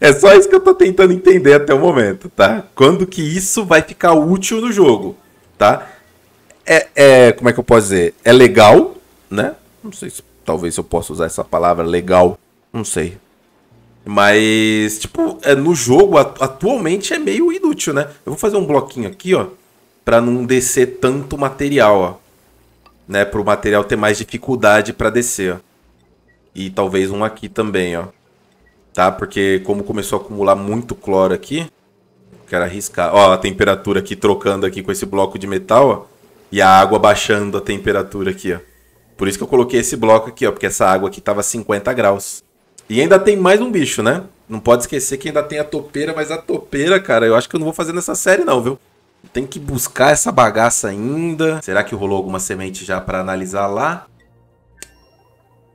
é só isso que eu tô tentando entender até o momento, tá? Quando que isso vai ficar útil no jogo, tá? é, é, como é que eu posso dizer? É legal, né? Não sei se talvez eu possa usar essa palavra legal, não sei. Mas, tipo, é, no jogo atualmente é meio inútil, né? Eu vou fazer um bloquinho aqui, ó, para não descer tanto material, ó. Né, para o material ter mais dificuldade para descer, ó. E talvez um aqui também, ó. Tá? Porque como começou a acumular muito cloro aqui, quero arriscar. Ó, a temperatura aqui trocando aqui com esse bloco de metal, ó. E a água baixando a temperatura aqui, ó. Por isso que eu coloquei esse bloco aqui, ó. Porque essa água aqui tava 50 graus. E ainda tem mais um bicho, né? Não pode esquecer que ainda tem a topeira, mas a topeira, cara, eu acho que eu não vou fazer nessa série não, viu? Tem que buscar essa bagaça ainda. Será que rolou alguma semente já pra analisar lá?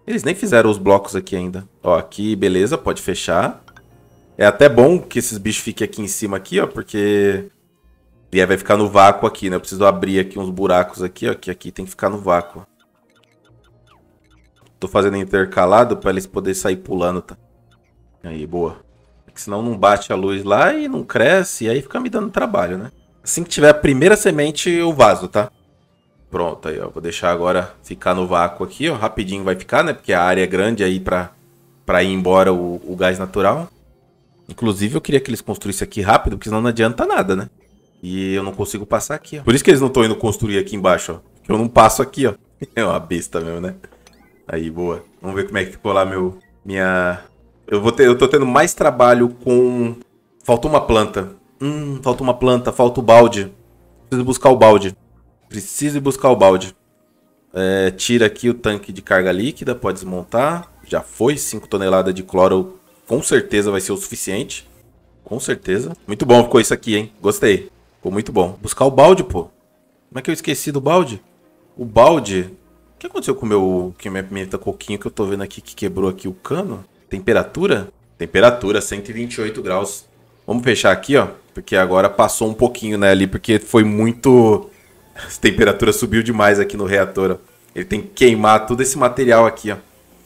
Eles nem fizeram os blocos aqui ainda. Ó, aqui, beleza, pode fechar. É até bom que esses bichos fiquem aqui em cima aqui, ó, porque e aí vai ficar no vácuo aqui, né? Eu preciso abrir aqui uns buracos aqui, ó. Que aqui tem que ficar no vácuo. Tô fazendo intercalado pra eles poderem sair pulando, tá? Aí, boa. Porque é senão não bate a luz lá e não cresce. E aí fica me dando trabalho, né? Assim que tiver a primeira semente, eu vaso, tá? Pronto, aí, ó. Vou deixar agora ficar no vácuo aqui, ó. Rapidinho vai ficar, né? Porque a área é grande aí pra, pra ir embora o, o gás natural. Inclusive, eu queria que eles construíssem aqui rápido, porque senão não adianta nada, né? E eu não consigo passar aqui, ó. Por isso que eles não estão indo construir aqui embaixo, ó. Que eu não passo aqui, ó. [LAUGHS] É uma besta mesmo, né? Aí, boa. Vamos ver como é que ficou lá meu... Minha... Eu, vou ter, eu tô tendo mais trabalho com... Faltou uma planta. Hum, falta uma planta. Falta o balde. Preciso buscar o balde. Preciso buscar o balde. É, tira aqui o tanque de carga líquida. Pode desmontar. Já foi. 5 toneladas de cloro com certeza vai ser o suficiente. Com certeza. Muito bom ficou isso aqui, hein? Gostei. Ficou muito bom. Buscar o balde, pô. Como é que eu esqueci do balde? O balde. O que aconteceu com o meu. Que minha pimenta coquinho que eu tô vendo aqui que quebrou aqui o cano? Temperatura? Temperatura, 128 graus. Vamos fechar aqui, ó. Porque agora passou um pouquinho, né, ali, porque foi muito. A [LAUGHS] temperatura subiu demais aqui no reator. Ó. Ele tem que queimar todo esse material aqui, ó.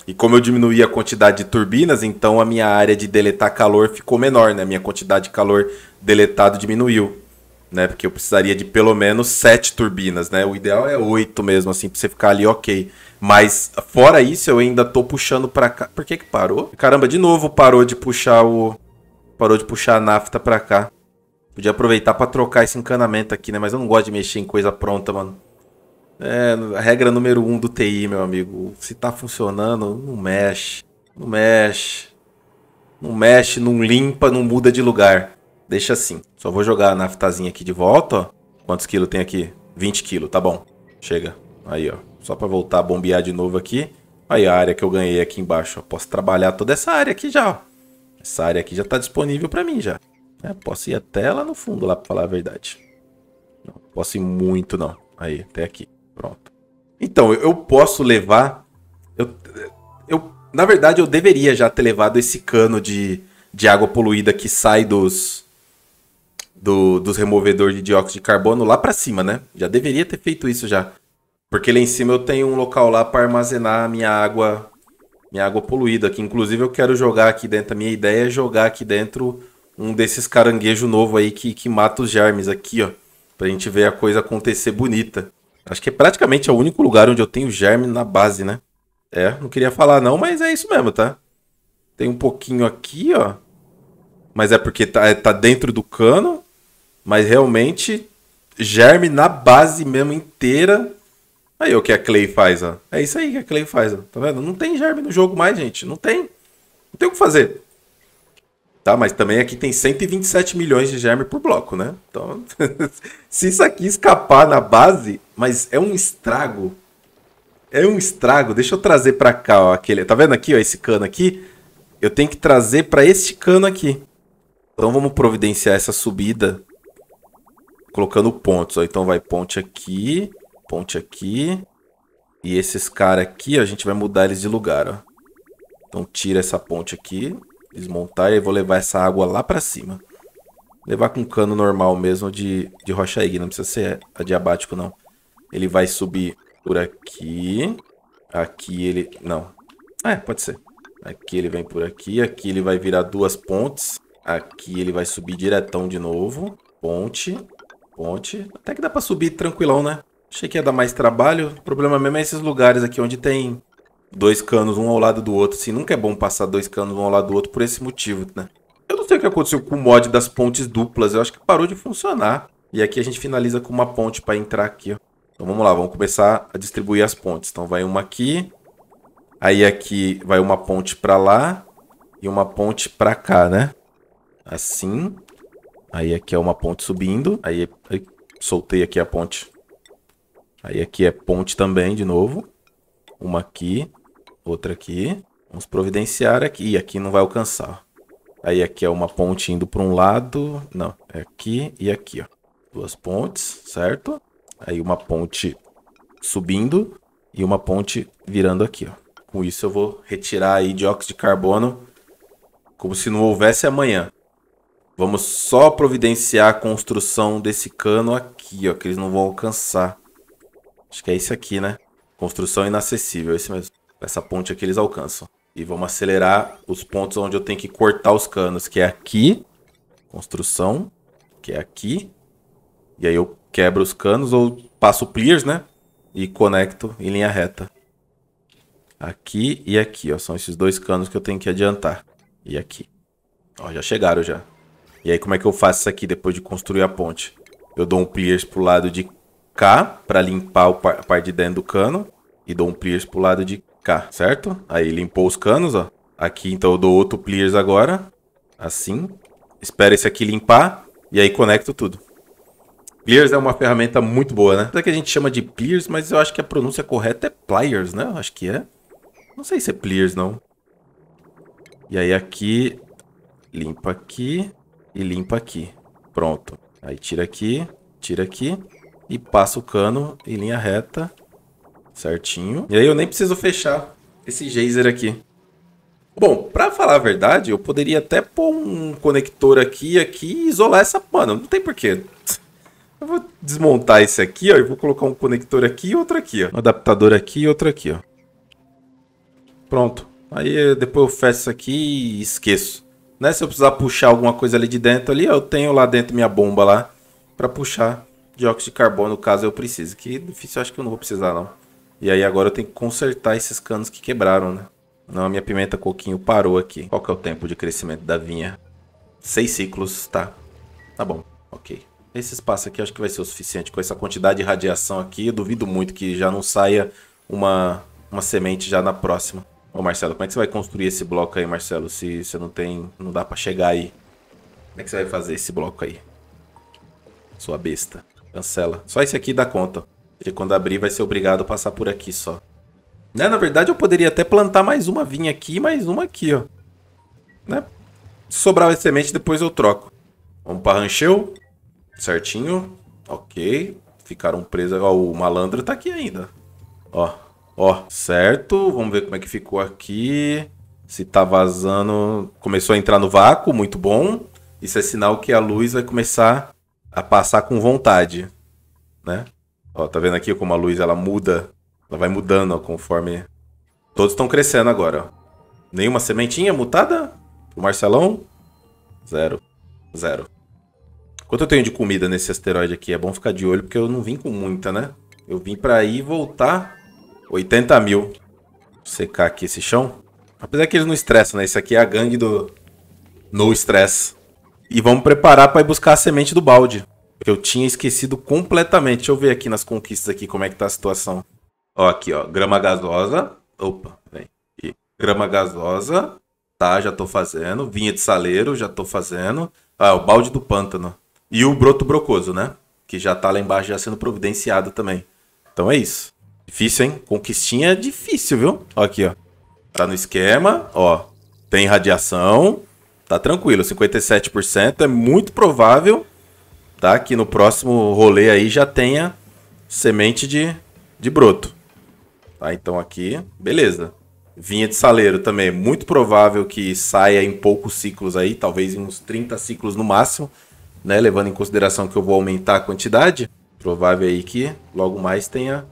E como eu diminuí a quantidade de turbinas, então a minha área de deletar calor ficou menor, né? A minha quantidade de calor deletado diminuiu né? Porque eu precisaria de pelo menos sete turbinas, né? O ideal é oito mesmo, assim, pra você ficar ali ok. Mas fora isso, eu ainda tô puxando pra cá. Por que que parou? Caramba, de novo parou de puxar o... Parou de puxar a nafta pra cá. Podia aproveitar para trocar esse encanamento aqui, né? Mas eu não gosto de mexer em coisa pronta, mano. É, a regra número um do TI, meu amigo. Se tá funcionando, não mexe. Não mexe. Não mexe, não limpa, não muda de lugar. Deixa assim. Só vou jogar a naftazinha aqui de volta, ó. Quantos quilos tem aqui? 20 quilos, tá bom. Chega. Aí, ó. Só pra voltar a bombear de novo aqui. Aí a área que eu ganhei aqui embaixo, ó. Posso trabalhar toda essa área aqui já, ó. Essa área aqui já tá disponível pra mim já. É, posso ir até lá no fundo, lá pra falar a verdade. Não posso ir muito, não. Aí, até aqui. Pronto. Então, eu posso levar... Eu, eu, na verdade, eu deveria já ter levado esse cano de, de água poluída que sai dos, do, dos removedores de dióxido de carbono lá para cima, né? Já deveria ter feito isso já. Porque lá em cima eu tenho um local lá para armazenar a minha água, minha água poluída, que inclusive eu quero jogar aqui dentro, a minha ideia é jogar aqui dentro um desses caranguejo novo aí que, que mata os germes aqui, ó, pra gente ver a coisa acontecer bonita. Acho que é praticamente o único lugar onde eu tenho germe na base, né? É, não queria falar não, mas é isso mesmo, tá? Tem um pouquinho aqui, ó. Mas é porque tá, é, tá dentro do cano. Mas realmente, germe na base mesmo inteira. Aí o que a Clay faz, ó. É isso aí que a Clay faz, ó. Tá vendo? Não tem germe no jogo mais, gente. Não tem. Não tem o que fazer. Tá, mas também aqui tem 127 milhões de germe por bloco, né? Então, [LAUGHS] se isso aqui escapar na base, mas é um estrago. É um estrago. Deixa eu trazer para cá, ó, aquele, tá vendo aqui, ó, esse cano aqui? Eu tenho que trazer para este cano aqui. Então vamos providenciar essa subida colocando pontos. Ó. Então vai ponte aqui, ponte aqui. E esses caras aqui, ó, a gente vai mudar eles de lugar. Ó. Então tira essa ponte aqui, desmontar e vou levar essa água lá para cima. Levar com cano normal mesmo de, de rocha ígnea, não precisa ser adiabático não. Ele vai subir por aqui, aqui ele... não. Ah, é, pode ser. Aqui ele vem por aqui, aqui ele vai virar duas pontes. Aqui ele vai subir diretão de novo, ponte ponte. Até que dá pra subir tranquilão, né? Achei que ia dar mais trabalho. O problema mesmo é esses lugares aqui onde tem dois canos um ao lado do outro. Assim, nunca é bom passar dois canos um ao lado do outro por esse motivo, né? Eu não sei o que aconteceu com o mod das pontes duplas. Eu acho que parou de funcionar. E aqui a gente finaliza com uma ponte pra entrar aqui, ó. Então vamos lá, vamos começar a distribuir as pontes. Então vai uma aqui. Aí aqui vai uma ponte pra lá. E uma ponte pra cá, né? Assim. Aí aqui é uma ponte subindo. Aí, aí soltei aqui a ponte. Aí aqui é ponte também, de novo. Uma aqui, outra aqui. Vamos providenciar aqui. E aqui não vai alcançar. Aí aqui é uma ponte indo para um lado. Não, é aqui e aqui, ó. Duas pontes, certo? Aí uma ponte subindo e uma ponte virando aqui, ó. Com isso eu vou retirar aí dióxido de carbono como se não houvesse amanhã. Vamos só providenciar a construção desse cano aqui, ó. Que eles não vão alcançar. Acho que é esse aqui, né? Construção inacessível, é esse mesmo. Essa ponte aqui eles alcançam. E vamos acelerar os pontos onde eu tenho que cortar os canos, que é aqui. Construção, que é aqui. E aí eu quebro os canos ou passo pliers, né? E conecto em linha reta. Aqui e aqui, ó. São esses dois canos que eu tenho que adiantar. E aqui. Ó, já chegaram já. E aí como é que eu faço isso aqui depois de construir a ponte? Eu dou um pliers pro lado de cá para limpar a parte de dentro do cano. E dou um pliers pro lado de cá, certo? Aí limpou os canos, ó. Aqui então eu dou outro pliers agora. Assim. Espera esse aqui limpar. E aí conecto tudo. Pliers é uma ferramenta muito boa, né? Apesar que a gente chama de pliers, mas eu acho que a pronúncia correta é pliers, né? acho que é. Não sei se é pliers, não. E aí aqui... Limpa aqui e limpa aqui. Pronto. Aí tira aqui, tira aqui e passa o cano em linha reta, certinho. E aí eu nem preciso fechar esse geyser aqui. Bom, pra falar a verdade, eu poderia até pôr um conector aqui e aqui e isolar essa... Mano, não tem porquê. Eu vou desmontar esse aqui, ó, e vou colocar um conector aqui e outro aqui, ó. Um adaptador aqui e outro aqui, ó. Pronto. Aí depois eu fecho isso aqui e esqueço né? Se eu precisar puxar alguma coisa ali de dentro ali, eu tenho lá dentro minha bomba lá para puxar dióxido de carbono, caso eu precise. Que difícil, acho que eu não vou precisar não. E aí agora eu tenho que consertar esses canos que quebraram, né? Não, a minha pimenta coquinho parou aqui. Qual que é o tempo de crescimento da vinha? Seis ciclos, tá. Tá bom, ok. Esse espaço aqui acho que vai ser o suficiente. Com essa quantidade de radiação aqui, eu duvido muito que já não saia uma, uma semente já na próxima. Ô Marcelo, como é que você vai construir esse bloco aí, Marcelo? Se você não tem. não dá pra chegar aí. Como é que você vai fazer esse bloco aí? Sua besta. Cancela. Só esse aqui dá conta. Porque quando abrir vai ser obrigado a passar por aqui só. Né? Na verdade eu poderia até plantar mais uma vinha aqui e mais uma aqui, ó. Né? Se sobrar semente depois eu troco. Vamos para rancheu. Certinho. Ok. Ficaram presos. Ó, o malandro tá aqui ainda. Ó. Ó, certo. Vamos ver como é que ficou aqui. Se tá vazando, começou a entrar no vácuo, muito bom. Isso é sinal que a luz vai começar a passar com vontade, né? Ó, tá vendo aqui como a luz ela muda, ela vai mudando ó, conforme todos estão crescendo agora. Ó. Nenhuma sementinha mutada? O Marcelão? Zero. Zero. Quanto eu tenho de comida nesse asteroide aqui? É bom ficar de olho, porque eu não vim com muita, né? Eu vim pra ir voltar 80 mil. Vou secar aqui esse chão. Apesar que eles não estressam, né? Isso aqui é a gangue do No Stress. E vamos preparar para ir buscar a semente do balde. Eu tinha esquecido completamente. Deixa eu ver aqui nas conquistas aqui como é que tá a situação. Ó, aqui, ó. Grama gasosa. Opa, vem. Aqui. Grama gasosa. Tá, já tô fazendo. Vinha de saleiro, já tô fazendo. Ah, o balde do pântano. E o broto brocoso, né? Que já tá lá embaixo já sendo providenciado também. Então é isso. Difícil, hein? Conquistinha é difícil, viu? Ó aqui, ó. Tá no esquema, ó. Tem radiação. Tá tranquilo, 57%. É muito provável, tá? Que no próximo rolê aí já tenha semente de, de broto. Tá, então aqui, beleza. Vinha de saleiro também, é muito provável que saia em poucos ciclos aí, talvez em uns 30 ciclos no máximo, né? Levando em consideração que eu vou aumentar a quantidade. Provável aí que logo mais tenha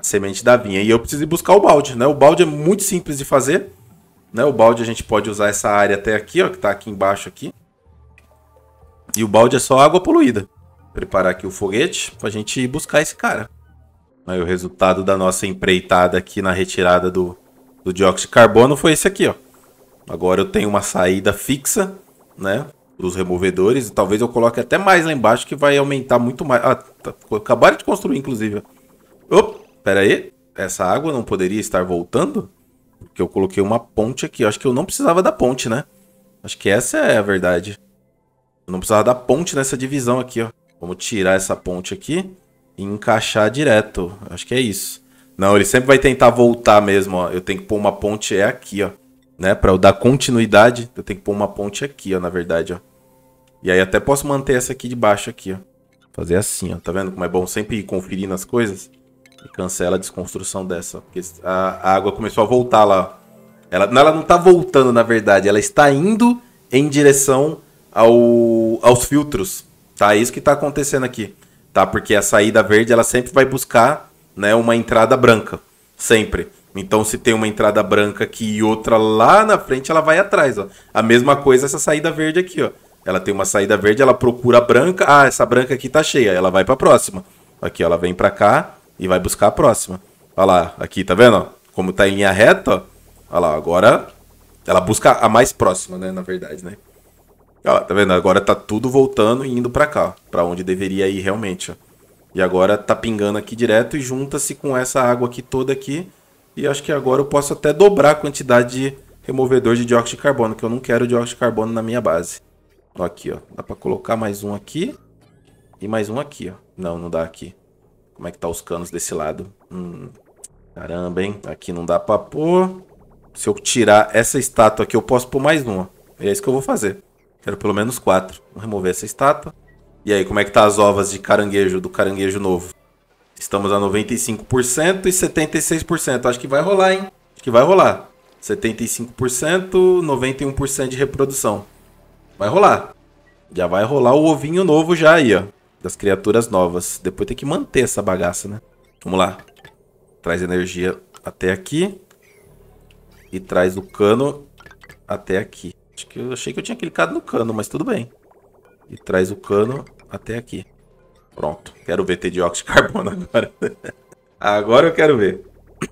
a semente da vinha. E eu preciso ir buscar o balde, né? O balde é muito simples de fazer, né? O balde a gente pode usar essa área até aqui, ó, que tá aqui embaixo aqui. E o balde é só água poluída. Preparar aqui o foguete pra gente ir buscar esse cara. Aí o resultado da nossa empreitada aqui na retirada do, do dióxido de carbono foi esse aqui, ó. Agora eu tenho uma saída fixa, né? Dos removedores. E talvez eu coloque até mais lá embaixo, que vai aumentar muito mais. Ah, tá, acabaram de construir, inclusive. Opa! pera aí, essa água não poderia estar voltando? Porque eu coloquei uma ponte aqui. acho que eu não precisava da ponte, né? Acho que essa é a verdade. Eu não precisava da ponte nessa divisão aqui, ó. Vamos tirar essa ponte aqui e encaixar direto. Acho que é isso. Não, ele sempre vai tentar voltar mesmo, ó. Eu tenho que pôr uma ponte é aqui, ó. Né? Pra eu dar continuidade, eu tenho que pôr uma ponte aqui, ó, na verdade, ó. E aí até posso manter essa aqui de baixo aqui, ó. Fazer assim, ó. Tá vendo como é bom sempre ir conferindo as coisas? E cancela a desconstrução dessa. Porque a, a água começou a voltar lá. Ela, ela não está voltando, na verdade. Ela está indo em direção ao, aos filtros. Tá? É isso que está acontecendo aqui. Tá? Porque a saída verde ela sempre vai buscar né, uma entrada branca. Sempre. Então, se tem uma entrada branca aqui e outra lá na frente, ela vai atrás. Ó. A mesma coisa essa saída verde aqui. Ó. Ela tem uma saída verde, ela procura a branca. Ah, essa branca aqui tá cheia. Ela vai para a próxima. Aqui, ó, ela vem para cá e vai buscar a próxima. Olha lá, aqui, tá vendo? Como tá em linha reta, olha lá, agora ela busca a mais próxima, né, na verdade, né? Olha lá, tá vendo? Agora tá tudo voltando e indo para cá, para onde deveria ir realmente, ó. E agora tá pingando aqui direto e junta-se com essa água aqui toda aqui. E acho que agora eu posso até dobrar a quantidade de removedor de dióxido de carbono, que eu não quero dióxido de carbono na minha base. Ó, aqui, ó. Dá pra colocar mais um aqui e mais um aqui, ó. Não, não dá aqui. Como é que tá os canos desse lado? Hum, caramba, hein? Aqui não dá pra pôr. Se eu tirar essa estátua aqui, eu posso pôr mais uma. E é isso que eu vou fazer. Quero pelo menos quatro. Vamos remover essa estátua. E aí, como é que tá as ovas de caranguejo, do caranguejo novo? Estamos a 95% e 76%. Acho que vai rolar, hein? Acho que vai rolar. 75%, 91% de reprodução. Vai rolar. Já vai rolar o ovinho novo já aí, ó das criaturas novas. Depois tem que manter essa bagaça, né? Vamos lá. Traz energia até aqui. E traz o cano até aqui. Acho que eu achei que eu tinha clicado no cano, mas tudo bem. E traz o cano até aqui. Pronto. Quero ver ter dióxido de carbono [LAUGHS] agora. agora eu quero ver.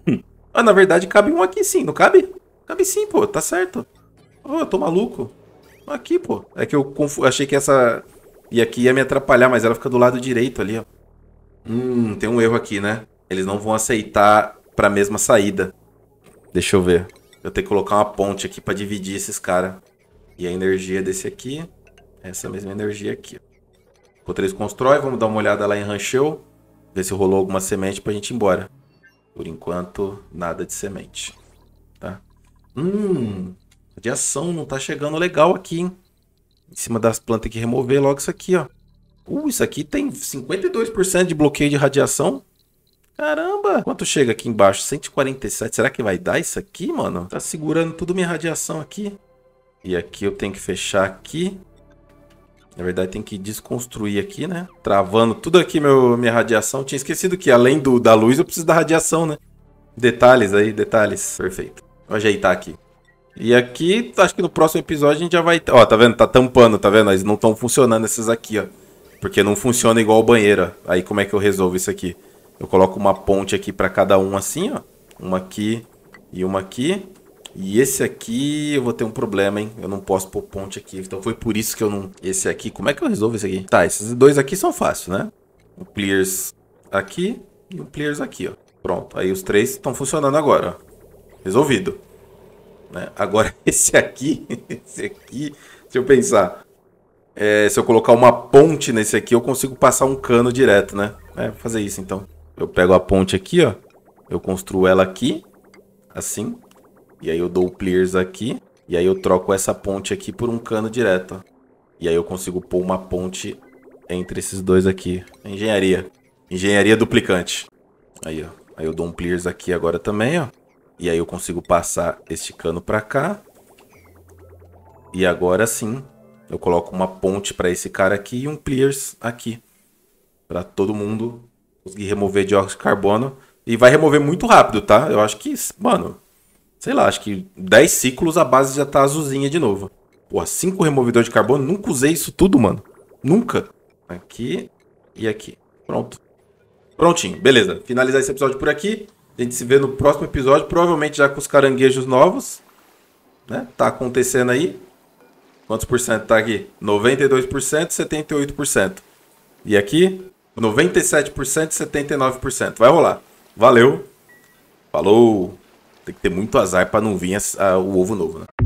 [CLEARS THROAT] ah, na verdade cabe um aqui sim, não cabe? Cabe sim, pô. Tá certo. Oh, eu tô maluco. Aqui, pô. É que eu achei que essa e aqui ia me atrapalhar, mas ela fica do lado direito ali, ó. Hum, tem um erro aqui, né? Eles não vão aceitar pra mesma saída. Deixa eu ver. Eu tenho que colocar uma ponte aqui pra dividir esses caras. E a energia desse aqui. Essa mesma energia aqui. Enquanto eles constrói, vamos dar uma olhada lá em Rancheu. Ver se rolou alguma semente pra gente ir embora. Por enquanto, nada de semente. Tá? Hum, de ação não tá chegando legal aqui, hein? em cima das plantas que remover logo isso aqui, ó. Uh, isso aqui tem 52% de bloqueio de radiação. Caramba! Quanto chega aqui embaixo? 147. Será que vai dar isso aqui, mano? Tá segurando tudo minha radiação aqui. E aqui eu tenho que fechar aqui. Na verdade, tem que desconstruir aqui, né? Travando tudo aqui meu, minha radiação. Tinha esquecido que além do, da luz, eu preciso da radiação, né? Detalhes aí, detalhes. Perfeito. Vou ajeitar aqui. E aqui, tá, acho que no próximo episódio a gente já vai. Tá, ó, tá vendo? Tá tampando, tá vendo? Mas não estão funcionando esses aqui, ó. Porque não funciona igual banheira. Aí como é que eu resolvo isso aqui? Eu coloco uma ponte aqui para cada um assim, ó. Uma aqui e uma aqui. E esse aqui eu vou ter um problema, hein? Eu não posso pôr ponte aqui. Então foi por isso que eu não... Esse aqui, como é que eu resolvo esse aqui? Tá, esses dois aqui são fáceis, né? Um clears aqui e um clears aqui, ó. Pronto, aí os três estão funcionando agora, ó. Resolvido. Né? Agora, [LAUGHS] esse aqui, esse aqui, deixa eu pensar. É, se eu colocar uma ponte nesse aqui, eu consigo passar um cano direto, né? É, vou fazer isso então. Eu pego a ponte aqui, ó. Eu construo ela aqui, assim. E aí eu dou o clears aqui. E aí eu troco essa ponte aqui por um cano direto. Ó. E aí eu consigo pôr uma ponte entre esses dois aqui. Engenharia. Engenharia duplicante. Aí, ó. Aí eu dou um clears aqui agora também, ó. E aí eu consigo passar este cano para cá. E agora sim, eu coloco uma ponte para esse cara aqui e um clears aqui. Para todo mundo conseguir remover dióxido de carbono. E vai remover muito rápido, tá? Eu acho que, mano, sei lá, acho que 10 ciclos a base já tá azulzinha de novo. Pô, 5 removedores de carbono, nunca usei isso tudo, mano. Nunca. Aqui e aqui. Pronto. Prontinho, beleza. Finalizar esse episódio por aqui. A gente se vê no próximo episódio, provavelmente já com os caranguejos novos. Né? Tá acontecendo aí. Quantos por cento tá aqui? 92%, 78%. E aqui, 97%, 79%. Vai rolar. Valeu. Falou. Tem que ter muito azar para não vir a, a, o ovo novo, né?